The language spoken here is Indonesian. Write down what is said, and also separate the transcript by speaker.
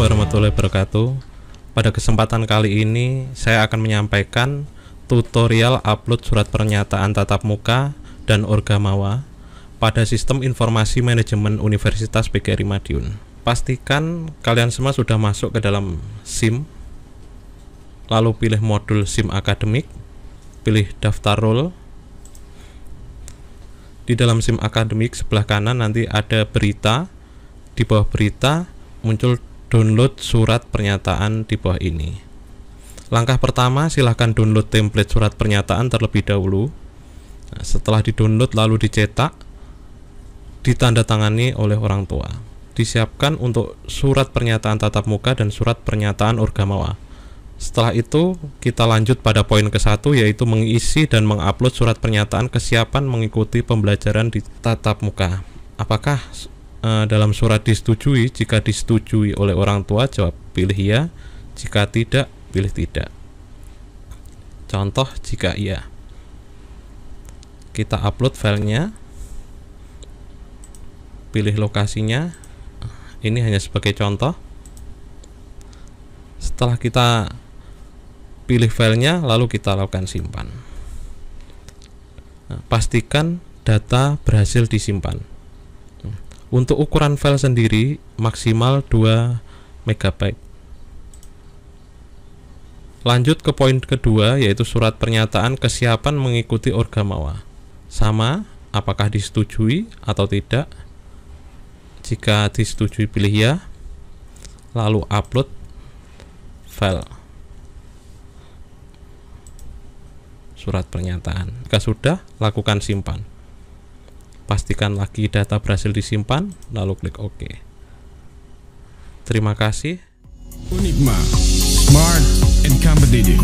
Speaker 1: warahmatullahi wabarakatuh. Pada kesempatan kali ini, saya akan menyampaikan tutorial upload surat pernyataan tatap muka dan orgamawa pada sistem informasi manajemen Universitas PGRI Madiun. Pastikan kalian semua sudah masuk ke dalam SIM, lalu pilih modul SIM akademik, pilih daftar role. Di dalam SIM akademik sebelah kanan nanti ada berita, di bawah berita muncul download surat pernyataan di bawah ini. Langkah pertama, silahkan download template surat pernyataan terlebih dahulu. Nah, setelah didownload lalu dicetak, ditandatangani oleh orang tua. Disiapkan untuk surat pernyataan tatap muka dan surat pernyataan urgamawa. Setelah itu, kita lanjut pada poin ke-1 yaitu mengisi dan mengupload surat pernyataan kesiapan mengikuti pembelajaran di tatap muka. Apakah uh, dalam surat disetujui jika disetujui oleh orang tua jawab pilih ya jika tidak pilih tidak contoh jika iya kita upload filenya pilih lokasinya ini hanya sebagai contoh setelah kita pilih filenya lalu kita lakukan simpan eh, pastikan data berhasil disimpan untuk ukuran file sendiri maksimal 2 MB. Lanjut ke poin kedua yaitu surat pernyataan kesiapan mengikuti Orgamawa. Sama, apakah disetujui atau tidak? Jika disetujui pilih ya. Lalu upload file surat pernyataan. Jika sudah, lakukan simpan. Pastikan lagi data berhasil disimpan, lalu klik OK. Terima kasih. Unigma, smart and competitive.